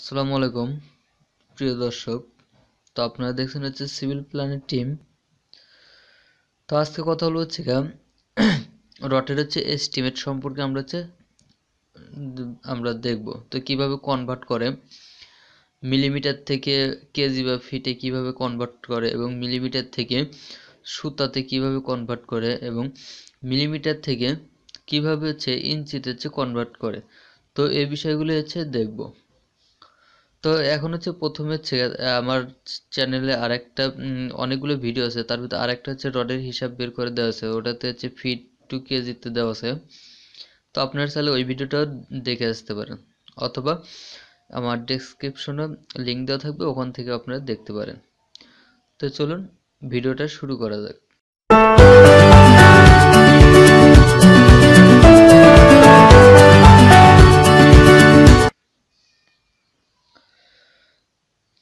আসসালামু আলাইকুম প্রিয় দর্শক তো আপনারা দেখছেন হচ্ছে সিভিল প্ল্যানের টিম তো আজকে কথা হলো হচ্ছে গা রটের হচ্ছে এস্টিমেট সম্পর্কে আমরা হচ্ছে আমরা দেখব তো কিভাবে কনভার্ট করে মিলিমিটার থেকে কেজি বা ফিটে কিভাবে কনভার্ট করে এবং মিলিমিটার থেকে সুতাতে কিভাবে কনভার্ট করে এবং মিলিমিটার থেকে কিভাবে হচ্ছে ইঞ্চিতে হচ্ছে কনভার্ট করে তো এই বিষয়গুলো হচ্ছে দেখব তো এখন হচ্ছে প্রথমে হচ্ছে আমার চ্যানেলে আরেকটা অনেকগুলো ভিডিও আছে তার ভিতরে আরেকটা হচ্ছে রডের হিসাব বের করে দেওয়া আছে ওটাতে হচ্ছে ফিট টু কেজিতে দেওয়া আছে তো আপনারা চাইলে ওই ভিডিওটাও দেখে আসতে পারেন অথবা আমার ডেসক্রিপশনে লিঙ্ক দেওয়া থাকবে ওখান থেকে আপনারা দেখতে পারেন তো চলুন ভিডিওটা শুরু করা যাক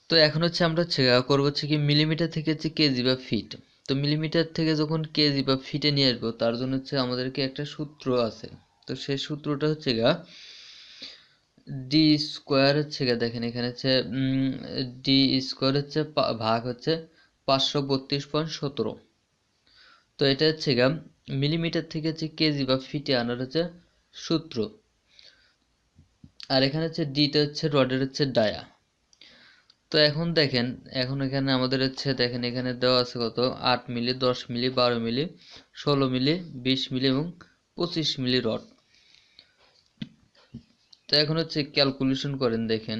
তো এখন হচ্ছে আমরা হচ্ছে করবো হচ্ছে কি মিলিমিটার থেকে হচ্ছে কেজি বা ফিট তো মিলিমিটার থেকে যখন কেজি বা ফিটে নিয়ে আসবো তার জন্য হচ্ছে আমাদেরকে একটা সূত্র আছে তো সেই সূত্রটা হচ্ছে গা ডি স্কোয়ার হচ্ছে গা দেখেন এখানে হচ্ছে ডি স্কোয়ার হচ্ছে ভাগ হচ্ছে পাঁচশো বত্রিশ পয়েন্ট সতেরো তো এটা হচ্ছে গা মিলিমিটার থেকে হচ্ছে কেজি বা ফিটে আনার হচ্ছে সূত্র আর এখানে হচ্ছে ডিটা হচ্ছে রডের হচ্ছে ডায়া তো এখন দেখেন এখন এখানে আমাদের হচ্ছে দেখেন এখানে দেওয়া আছে কত আট মিলি দশ মিলি বারো মিলি ষোলো মিলি বিশ মিলি এবং পঁচিশ মিলি রড তো এখন হচ্ছে ক্যালকুলেশন করেন দেখেন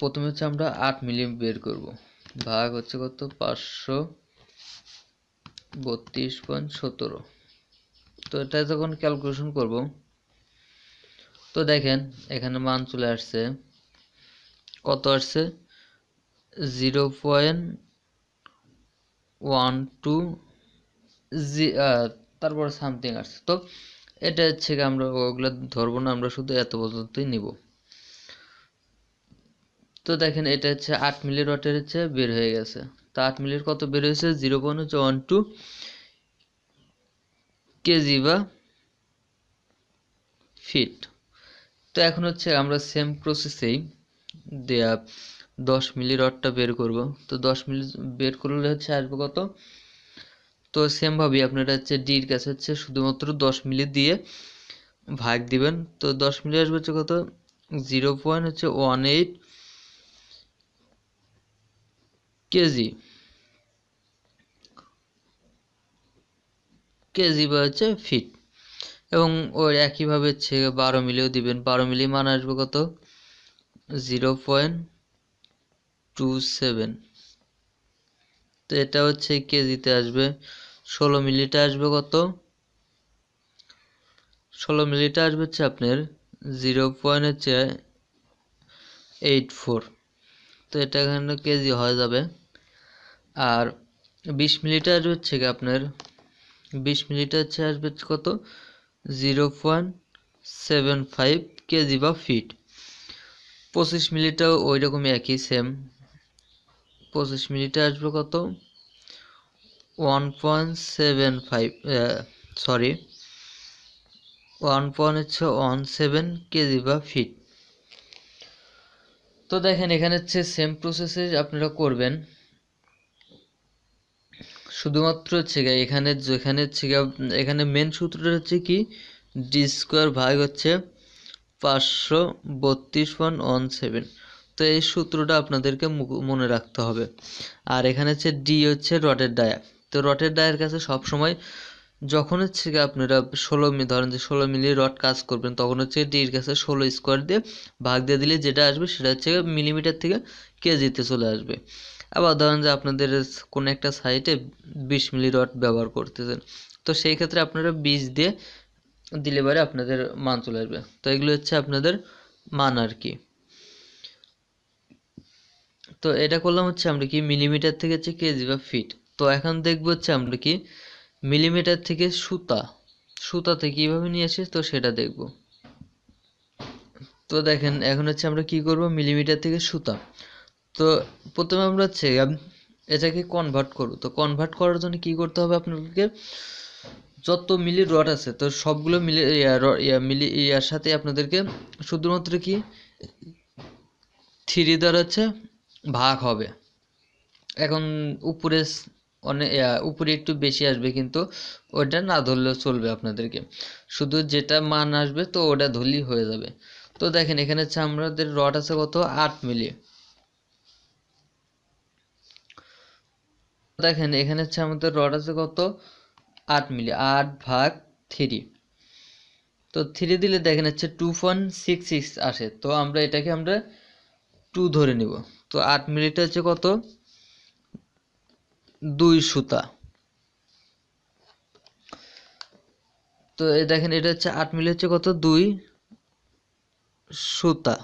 প্রথমে হচ্ছে আমরা আট মিলি বের করব ভাগ হচ্ছে কত পাঁচশো বত্রিশ পয়েন্ট সতেরো তো এটা যখন ক্যালকুলেশন করবো তো দেখেন এখানে মান চলে আসছে কত আসছে জিরো পয়েন্ট ওয়ান টু জি তারপর সামথিং আসছে তো এটা হচ্ছে আমরা ওগুলো ধরবো না আমরা শুধু এত পর্যন্তই নিব তো দেখেন এটা হচ্ছে আট মিলি রটের হচ্ছে বের হয়ে গেছে তো আট মিলির কত বের হয়েছে জিরো পয়েন্ট হচ্ছে ওয়ান টু কেজি বা ফিট তো এখন হচ্ছে আমরা সেম প্রসেসেই দেয়া দশ মিলি রডটা বের করব তো দশ মিলি বের করলে হচ্ছে আসবে কত তো সেমভাবেই আপনারা হচ্ছে ডির কাছে হচ্ছে শুধুমাত্র দশ মিলি দিয়ে ভাগ দিবেন তো দশ মিলি আসবে হচ্ছে কত জিরো পয়েন্ট হচ্ছে ওয়ান এইট কেজি কেজি বা হচ্ছে ফিট এবং ওই একইভাবে ছে বারো মিলিও দিবেন বারো মিলি মান আসবে কত জিরো পয়েন্ট টু সেভেন তো এটা হচ্ছে কেজিতে আসবে ষোলো মিলিটা আসবে কত ষোলো মিলিটা আসবে হচ্ছে আপনার জিরো পয়েন্ট হচ্ছে এইট ফোর তো এটা এখানে কেজি হয়ে যাবে আর বিশ মিলিটা আসবে হচ্ছে আপনার বিশ মিলিটা হচ্ছে আসবে কত zero point seven five KG বা ফিট পঁচিশ মিলিটাও ওই রকমই একই সেম পঁচিশ মিলিটা আসবে কত one point seven five sorry one point হচ্ছে ওয়ান সেভেন কেজি বা ফিট তো দেখেন এখানে হচ্ছে সেম প্রসেসে আপনারা করবেন শুধুমাত্র হচ্ছে গিয়ে এখানে যেখানে হচ্ছে এখানে মেন সূত্রটা হচ্ছে কি ডি স্কোয়ার ভাগ হচ্ছে পাঁচশো বত্রিশ পয়েন্ট ওয়ান সেভেন তো এই সূত্রটা আপনাদেরকে মনে রাখতে হবে আর এখানে হচ্ছে ডি হচ্ছে রটের ডায়া তো রটের ডায়ের কাছে সবসময় যখন হচ্ছে আপনারা ষোলো ধরেন যে ষোলো মিলি রড কাজ করবেন তখন হচ্ছে ডির কাছে ষোলো স্কোয়ার দিয়ে ভাগ দিয়ে দিলে যেটা আসবে সেটা হচ্ছে মিলিমিটার থেকে কেজিতে চলে আসবে আবার ধরেন যে আপনাদের কোনো একটা সাইটে বিশ মিলি রড ব্যবহার করতেছেন তো সেই ক্ষেত্রে আপনারা বীজ দিয়ে দিলে পরে আপনাদের মান চলে আসবে তো এগুলো হচ্ছে আপনাদের মান আর কি তো এটা করলাম হচ্ছে আমরা কি মিলিমিটার থেকে হচ্ছে কেজি বা ফিট তো এখন দেখবো হচ্ছে আমরা কি মিলিমিটার থেকে সুতা সুতাতে কীভাবে নিয়ে আসি তো সেটা দেখব তো দেখেন এখন হচ্ছে আমরা কি করব মিলিমিটার থেকে সুতা তো প্রথমে আমরা হচ্ছে এটাকে কনভার্ট করবো তো কনভার্ট করার জন্য কি করতে হবে আপনাদেরকে যত মিলি রড আছে তো সবগুলো মিলে মিলি ইয়ার সাথে আপনাদেরকে শুধুমাত্র কি থ্রি দ্বারা হচ্ছে ভাগ হবে এখন উপরে অনেক উপরে একটু বেশি আসবে কিন্তু ওটা না ধরলেও চলবে আপনাদেরকে শুধু যেটা মান আসবে তো ওটা ধরলেই হয়ে যাবে তো দেখেন এখানে হচ্ছে আমাদের রড আছে কত আট মিলি দেখেন এখানে হচ্ছে আমাদের রড আছে কত আট মিলি আট ভাগ থ্রি তো থ্রি দিলে দেখেন হচ্ছে টু সিক্স সিক্স আসে তো আমরা এটাকে আমরা টু ধরে নিব তো আট মিলিটা হচ্ছে কত দুই সুতা তো দেখেন এটা হচ্ছে আট মিলি হচ্ছে কত দুই সুতা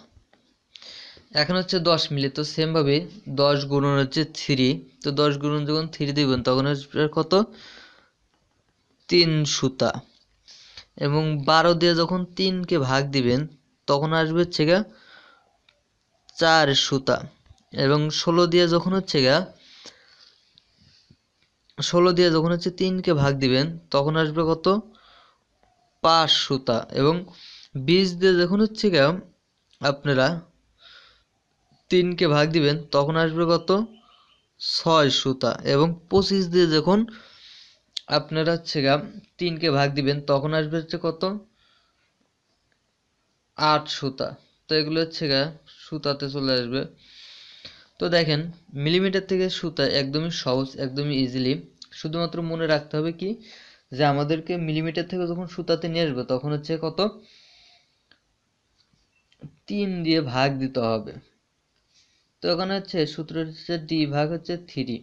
এখন হচ্ছে দশ মিলে তো সেমভাবে দশ গুণন হচ্ছে থ্রি তো দশ গুণন যখন থ্রি দেবেন তখন হচ্ছে কত তিন সুতা এবং বারো দিয়ে যখন তিনকে ভাগ দিবেন তখন আসবে হচ্ছে গা চার সুতা এবং ষোলো দিয়ে যখন হচ্ছে গা ষোলো দিয়ে যখন হচ্ছে তিনকে ভাগ দিবেন তখন আসবে কত পাঁচ সুতা এবং বিশ দিয়ে যখন হচ্ছে গা আপনারা তিনকে ভাগ দিবেন তখন আসবে কত ছয় সুতা এবং পঁচিশ দিয়ে যখন আপনারা হচ্ছে গা তিনকে ভাগ দিবেন তখন আসবে হচ্ছে কত আট সুতা তো এগুলো হচ্ছে গা সুতাতে চলে আসবে তো দেখেন মিলিমিটার থেকে সুতা একদমই সহজ একদমই ইজিলি শুধুমাত্র মনে রাখতে হবে কি যে আমাদেরকে মিলিমিটার থেকে যখন সুতাতে নিয়ে আসবে তখন হচ্ছে কত তিন দিয়ে ভাগ দিতে হবে তো এখানে হচ্ছে সূত্র হচ্ছে ডি ভাগ হচ্ছে থ্রি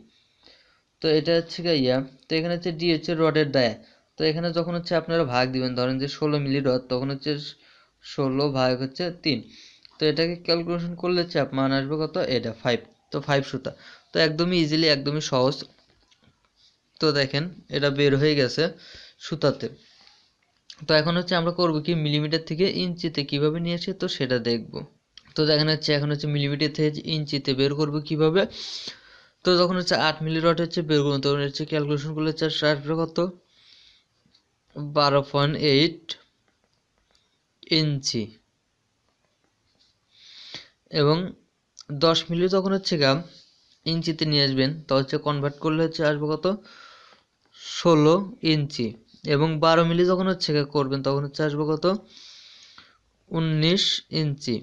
তো এটা হচ্ছে ইয়া তো এখানে হচ্ছে ডি হচ্ছে রডের দায় তো এখানে যখন হচ্ছে আপনারা ভাগ দিবেন ধরেন যে ষোলো মিলি রড তখন হচ্ছে ষোলো ভাগ হচ্ছে তিন তো এটাকে ক্যালকুলেশন করলে হচ্ছে মান আসবে কত এটা ফাইভ তো ফাইভ সুতা তো একদমই ইজিলি একদমই সহজ তো দেখেন এটা বের হয়ে গেছে সুতাতে তো এখন হচ্ছে আমরা করব কি মিলিমিটার থেকে ইঞ্চিতে কিভাবে নিয়ে আসি তো সেটা দেখবো তো দেখেন হচ্ছে এখন হচ্ছে মিলিমিটার থেকে ইঞ্চিতে বের করবো কিভাবে তো যখন হচ্ছে আট মিলি রড হচ্ছে বের করুন তখন হচ্ছে ক্যালকুলেশন করলে হচ্ছে আসবে কত বারো পয়েন্ট এইট ইঞ্চি এবং দশ মিলি যখন হচ্ছে গাম ইঞ্চিতে নিয়ে আসবেন তো হচ্ছে কনভার্ট করলে হচ্ছে আসবে কত ষোলো ইঞ্চি এবং বারো মিলি যখন হচ্ছে করবেন তখন হচ্ছে আসবে কত উনিশ ইঞ্চি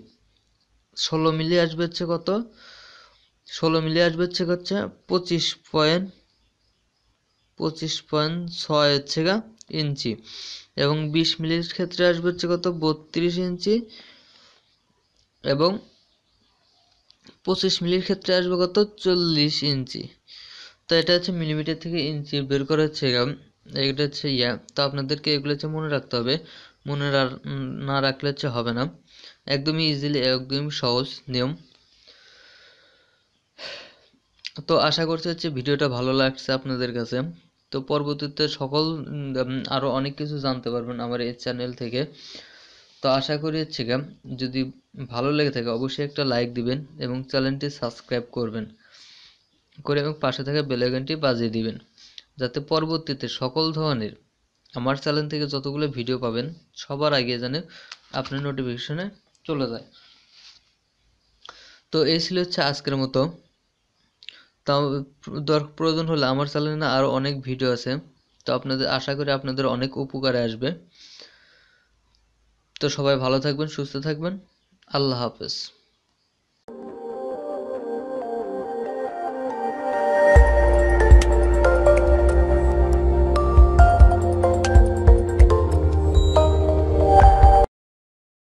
ষোলো মিলি আসবে হচ্ছে কত ষোলো মিলি আসবে হচ্ছে হচ্ছে পঁচিশ পয়েন্ট পঁচিশ পয়েন্ট ছয় হচ্ছে গা ইঞ্চি এবং বিশ মিলির ক্ষেত্রে আসবে হচ্ছে কত বত্রিশ ইঞ্চি এবং পঁচিশ মিলির ক্ষেত্রে আসবে কত চল্লিশ ইঞ্চি তো এটা হচ্ছে মিলিমিটার থেকে ইঞ্চি বের করা হচ্ছে এইটা হচ্ছে ইয়া তো আপনাদেরকে এগুলো হচ্ছে মনে রাখতে হবে মনে না রাখলে হচ্ছে হবে না একদমই ইজিলি একদমই সহজ নিয়ম তো আশা করছি হচ্ছে ভিডিওটা ভালো লাগছে আপনাদের কাছে তো পরবর্তীতে সকল আরও অনেক কিছু জানতে পারবেন আমার এই চ্যানেল থেকে তো আশা করি হচ্ছে যদি ভালো লেগে থাকে অবশ্যই একটা লাইক দিবেন এবং চ্যানেলটি সাবস্ক্রাইব করবেন করে এবং পাশে থাকা বেলাইকনটি বাজিয়ে দিবেন যাতে পরবর্তীতে সকল ধরনের আমার চ্যানেল থেকে যতগুলো ভিডিও পাবেন সবার আগে যেন আপনার নোটিফিকেশনে চলে যায় তো এই ছিল হচ্ছে আজকের মতো তাও প্রয়োজন হলে আমার চ্যানেলে আরও অনেক ভিডিও আছে তো আপনাদের আশা করি আপনাদের অনেক উপকারে আসবে তো সবাই ভালো থাকবেন সুস্থ থাকবেন আল্লাহ হাফেজ